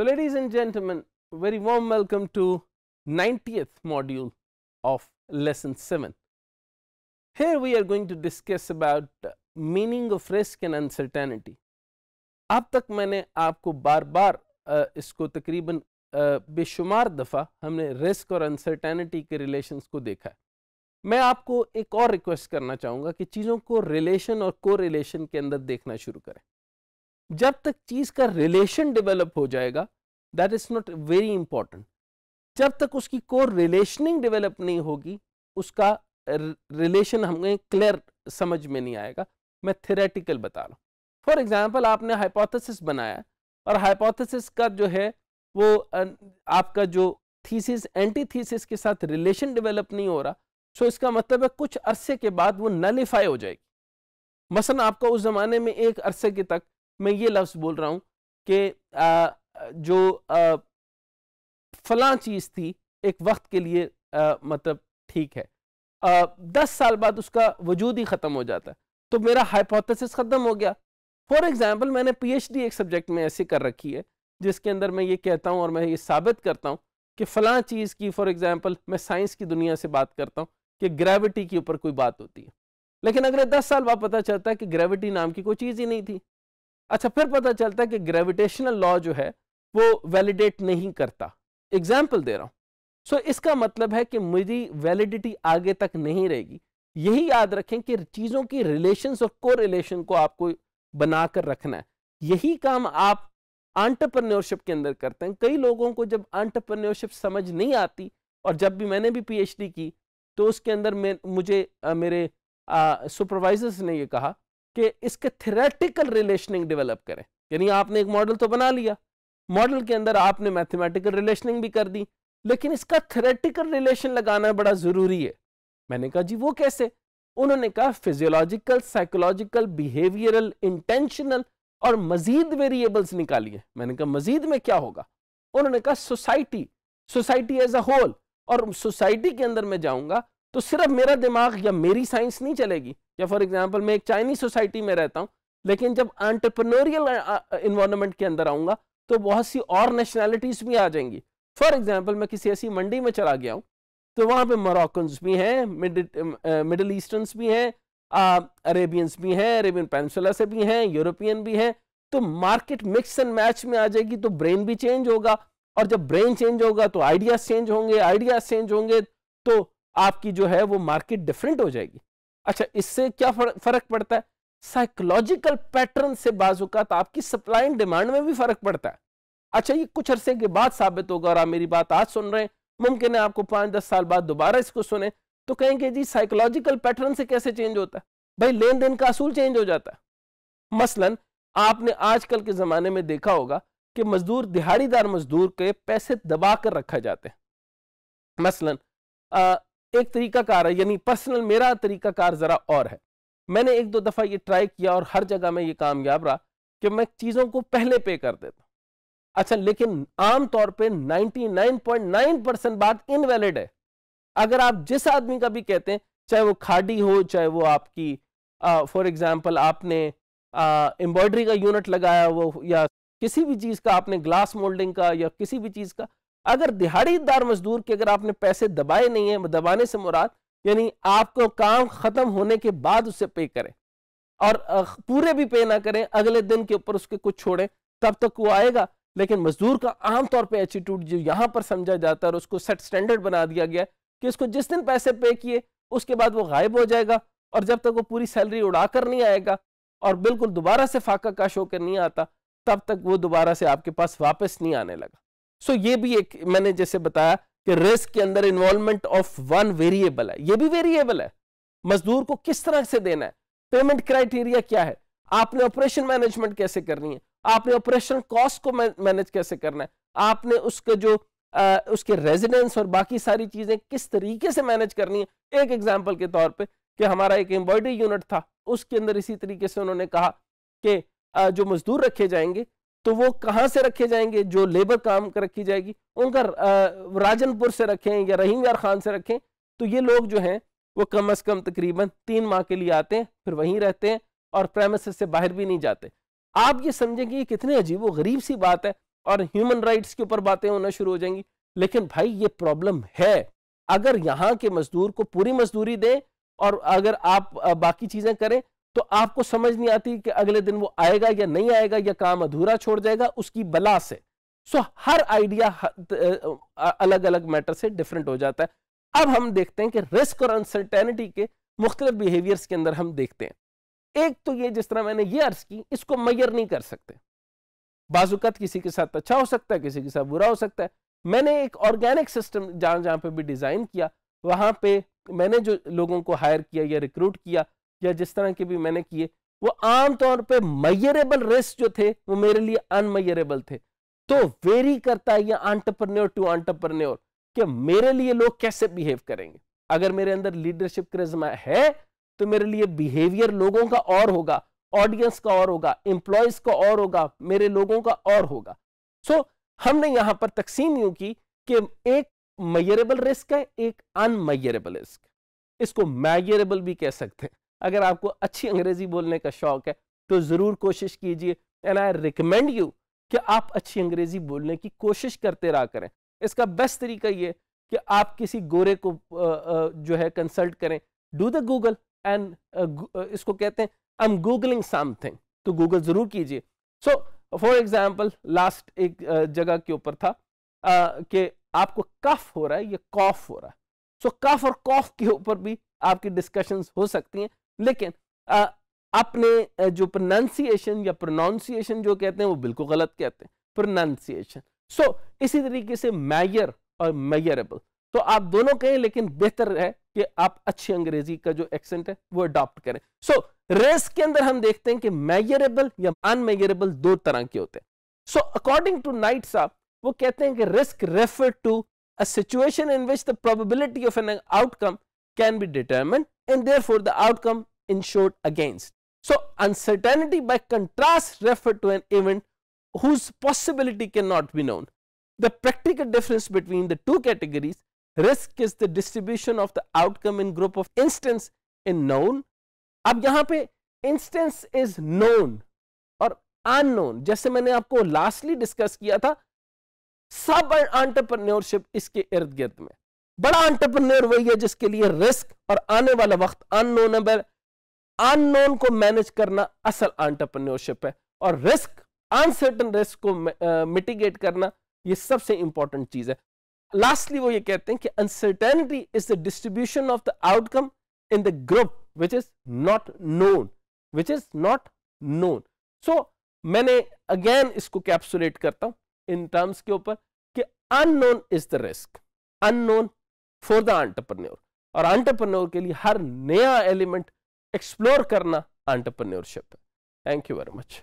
So, ladies and gentlemen, very warm welcome to 90th module of lesson 7. Here we are going to discuss about meaning of risk and uncertainty. अब tak maine aapko bar bar isko takriban beshumar dafa humne risk aur uncertainty ke relations ko dekha. मैं आपको एक और request करना चाहूंगा कि चीज़ों को रिलेशन और को रिलेशन के अंदर देखना शुरू करें जब तक चीज़ का रिलेशन डेवलप हो जाएगा that is not very important जब तक उसकी कोर रिलेशनिंग डेवलप नहीं होगी उसका रिलेशन हमें क्लियर समझ में नहीं आएगा मैं थेरेटिकल बता रहा हूँ फॉर एग्जाम्पल आपने हाइपोथेसिस बनाया और हाइपोथेसिस का जो है वो आपका जो थीसिस एंटी थीसिस के साथ रिलेशन डेवलप नहीं हो रहा सो इसका मतलब है कुछ अरसे के बाद वो नलीफाई हो जाएगी मसलन आपका उस ज़माने में एक अरसे के तक मैं ये लफ्ज़ बोल रहा हूँ कि जो फला चीज़ थी एक वक्त के लिए आ, मतलब ठीक है आ, दस साल बाद उसका वजूद ही ख़त्म हो जाता है तो मेरा हाइपोथेसिस ख़त्म हो गया फॉर एग्ज़ाम्पल मैंने पीएचडी एक सब्जेक्ट में ऐसे कर रखी है जिसके अंदर मैं ये कहता हूँ और मैं ये साबित करता हूँ कि फला चीज़ की फॉर एग्ज़ाम्पल मैं साइंस की दुनिया से बात करता हूँ कि ग्रेविटी के ऊपर कोई बात होती है लेकिन अगले दस साल बाद पता चलता है कि ग्रेविटी नाम की कोई चीज़ ही नहीं थी अच्छा फिर पता चलता है कि ग्रेविटेशनल लॉ जो है वो वैलिडेट नहीं करता एग्जाम्पल दे रहा हूँ सो so, इसका मतलब है कि मेरी वैलिडिटी आगे तक नहीं रहेगी यही याद रखें कि चीज़ों की रिलेशन और को रिलेशन को आपको बनाकर रखना है यही काम आप आंटरप्रन्योरशिप के अंदर करते हैं कई लोगों को जब आंटरप्रन्योरशिप समझ नहीं आती और जब भी मैंने भी पीएचडी की तो उसके अंदर मैं मुझे आ, मेरे सुपरवाइजर्स ने ये कहा कि इसके थेरेटिकल रिलेशनिंग डेवलप करें यानी आपने एक मॉडल तो बना लिया मॉडल के अंदर आपने मैथमेटिकल रिलेशनिंग भी कर दी लेकिन इसका थेरेटिकल रिलेशन लगाना बड़ा ज़रूरी है मैंने कहा जी वो कैसे उन्होंने कहा फिजियोलॉजिकल साइकोलॉजिकल बिहेवियरल इंटेंशनल और मजीद वेरिएबल्स निकालिए मैंने कहा मजीद में क्या होगा उन्होंने कहा society society as a whole और सोसाइटी के अंदर मैं जाऊंगा तो सिर्फ मेरा दिमाग या मेरी साइंस नहीं चलेगी या फॉर एग्जाम्पल मैं एक चाइनीज सोसाइटी में रहता हूँ लेकिन जब एंटरप्रनोरियल इन्वायरमेंट के अंदर आऊंगा तो बहुत सी और नेशनैलिटीज़ भी आ जाएंगी फॉर एग्ज़ाम्पल मैं किसी ऐसी मंडी में चला गया हूँ तो वहाँ पे मोरक्कन्स भी हैं मिडल ईस्टर्नस भी हैं अरेबियंस भी हैं अरेबियन पेंसुला से भी हैं यूरोपियन भी हैं तो मार्केट मिक्स एंड मैच में आ जाएगी तो ब्रेन भी चेंज होगा और जब ब्रेन चेंज होगा तो आइडियाज चेंज होंगे आइडियाज चेंज होंगे तो आपकी जो है वो मार्केट डिफरेंट हो जाएगी अच्छा इससे क्या फर्क पड़ता है साइकोलॉजिकल पैटर्न से बाजुकात आपकी सप्लाई एंड डिमांड में भी फर्क पड़ता है अच्छा ये कुछ अरसे के बाद साबित होगा और आप मेरी बात आज सुन रहे हैं मुमकिन है आपको पांच दस साल बाद दोबारा इसको सुने तो कहेंगे जी साइकोलॉजिकल पैटर्न से कैसे चेंज होता है भाई लेन देन का असूल चेंज हो जाता है मसलन आपने आजकल के ज़माने में देखा होगा कि मजदूर दिहाड़ीदार मजदूर के पैसे दबा कर रखा जाते हैं मसलन आ, एक तरीकाकार है यानी पर्सनल मेरा कार ज़रा और है मैंने एक दो दफ़ा ये ट्राई किया और हर जगह में ये कामयाब रहा कि मैं चीज़ों को पहले पे कर देता अच्छा लेकिन आम तौर पे 99.9 परसेंट बात इनवैलिड है अगर आप जिस आदमी का भी कहते हैं चाहे वो खाडी हो चाहे वो आपकी फॉर uh, एग्जाम्पल आपने एम्ब्रॉयडरी uh, का यूनिट लगाया वो या किसी भी चीज़ का आपने ग्लास मोल्डिंग का या किसी भी चीज़ का अगर दिहाड़ीदार मजदूर के अगर आपने पैसे दबाए नहीं है दबाने से मुराद यानी आपको काम खत्म होने के बाद उसे पे करें और पूरे भी पे ना करें अगले दिन के ऊपर उसके कुछ छोड़ें तब तक वो आएगा लेकिन मजदूर का आमतौर पर एटीट्यूड जो यहाँ पर समझा जाता है और उसको सेट स्टैंडर्ड बना दिया गया कि उसको जिस दिन पैसे पे किए उसके बाद वो गायब हो जाएगा और जब तक वो पूरी सैलरी उड़ा कर नहीं आएगा और बिल्कुल दोबारा से फाका काश होकर नहीं आता तब तक वो दोबारा से आपके पास वापस नहीं आने लगा सो ये भी एक मैंने जैसे बताया कि रिस्क के अंदर इन्वॉल्वमेंट ऑफ वन वेरिएबल है ये भी वेरिएबल है मजदूर को किस तरह से देना है पेमेंट क्राइटेरिया क्या है आपने ऑपरेशन मैनेजमेंट कैसे करनी है आपने ऑपरेशन कॉस्ट को मैनेज कैसे करना है आपने उसके जो आ, उसके रेजिडेंस और बाकी सारी चीजें किस तरीके से मैनेज करनी है एक एग्जाम्पल के तौर पर कि हमारा एक एम्ब्रॉयडरी यूनिट था उसके अंदर इसी तरीके से उन्होंने कहा कि जो मजदूर रखे जाएंगे तो वो कहाँ से रखे जाएंगे जो लेबर काम कर रखी जाएगी उनका राजनपुर से रखें या रहीमगार खान से रखें तो ये लोग जो हैं वो कम अज़ कम तकरीबन तीन माह के लिए आते हैं फिर वहीं रहते हैं और प्रेमिस से बाहर भी नहीं जाते आप ये समझेंगे ये कितने अजीब व गरीब सी बात है और ह्यूमन राइट्स के ऊपर बातें होना शुरू हो जाएंगी लेकिन भाई ये प्रॉब्लम है अगर यहाँ के मजदूर को पूरी मजदूरी दें और अगर आप बाकी चीज़ें करें तो आपको समझ नहीं आती कि अगले दिन वो आएगा या नहीं आएगा या काम अधूरा छोड़ जाएगा उसकी बला से सो हर आइडिया अलग अलग मैटर से डिफरेंट हो जाता है अब हम देखते हैं कि रिस्क और अनसर्टेनिटी के मुख्तलिफ बिहेवियर्स के अंदर हम देखते हैं एक तो ये जिस तरह मैंने ये अर्ज की इसको मैयर नहीं कर सकते बाजुकत किसी के साथ अच्छा हो सकता है किसी के साथ बुरा हो सकता है मैंने एक ऑर्गेनिक सिस्टम जहां जहां पे भी डिज़ाइन किया वहां पे मैंने जो लोगों को हायर किया या रिक्रूट किया या जिस तरह के भी मैंने किए वो आमतौर पे मयरेबल रिस्क जो थे वो मेरे लिए अनमयरेबल थे तो वेरी करता है यह आंटरप्रन्योर टू आंटरप्रन्योर कि मेरे लिए लोग कैसे बिहेव करेंगे अगर मेरे अंदर लीडरशिप क्रिज्मा है तो मेरे लिए बिहेवियर लोगों का और होगा ऑडियंस का और होगा एम्प्लॉयज का और होगा मेरे लोगों का और होगा सो so, हमने यहां पर तकसीम यू की कि एक मयरेबल रिस्क है एक अनमयरेबल रिस्क इसको मैयरेबल भी कह सकते हैं अगर आपको अच्छी अंग्रेजी बोलने का शौक है तो ज़रूर कोशिश कीजिए एंड आई रिकमेंड यू कि आप अच्छी अंग्रेजी बोलने की कोशिश करते रहा करें इसका बेस्ट तरीका ये कि आप किसी गोरे को जो है कंसल्ट करें डू द गूगल एंड इसको कहते हैं आई एम गूगलिंग समथिंग तो गूगल ज़रूर कीजिए सो फॉर एग्जाम्पल लास्ट एक जगह के ऊपर था कि आपको कफ हो रहा है या कॉफ हो रहा है सो so, कफ और कॉफ के ऊपर भी आपकी डिस्कशंस हो सकती हैं लेकिन आ, जो प्रोनाउंसिएशन या प्रोनाउंसिएशन जो कहते हैं वो बिल्कुल गलत कहते हैं प्रोनाउंसिएशन सो so, इसी तरीके से मैयर और मैयरेबल तो आप दोनों कहें लेकिन बेहतर है कि आप अच्छी अंग्रेजी का जो एक्सेंट है वो अडॉप्ट करें सो so, रेस के अंदर हम देखते हैं कि मैयरेबल या अनमेयरेबल दो तरह के होते हैं सो अकॉर्डिंग टू नाइट साहब वो कहते हैं कि risk refer to a situation in which the probability of an outcome can be determined and therefore the outcome insured against. So, uncertainty by contrast refer to an event whose possibility cannot be known. The practical difference between the two categories risk is the distribution of the outcome in group of instance in known. ab yahan pe instance is known or unknown jaise maine aapko lastly discuss kiya tha sub entrepreneurship iske ird gird mein बड़ा अंटरप्रनोर वही है जिसके लिए risk और आने वाला वक्त unknown unknown को मैनेज करना असल अंटरप्रनोरशिप है और रिस्क अनसर्टन रिस्क को मिटिगेट uh, करना ये सबसे इंपॉर्टेंट चीज है लास्टली वो ये कहते हैं कि uncertainty is the distribution of the outcome in the group which is not known which is not known so मैंने अगेन इसको कैप्सुलेट करता हूं इन टर्म्स के ऊपर कि unknown is the risk unknown for the entrepreneur और entrepreneur के लिए हर नया एलिमेंट एक्सप्लोर करना आंटरप्रन्योरशिप है थैंक यू वेरी मच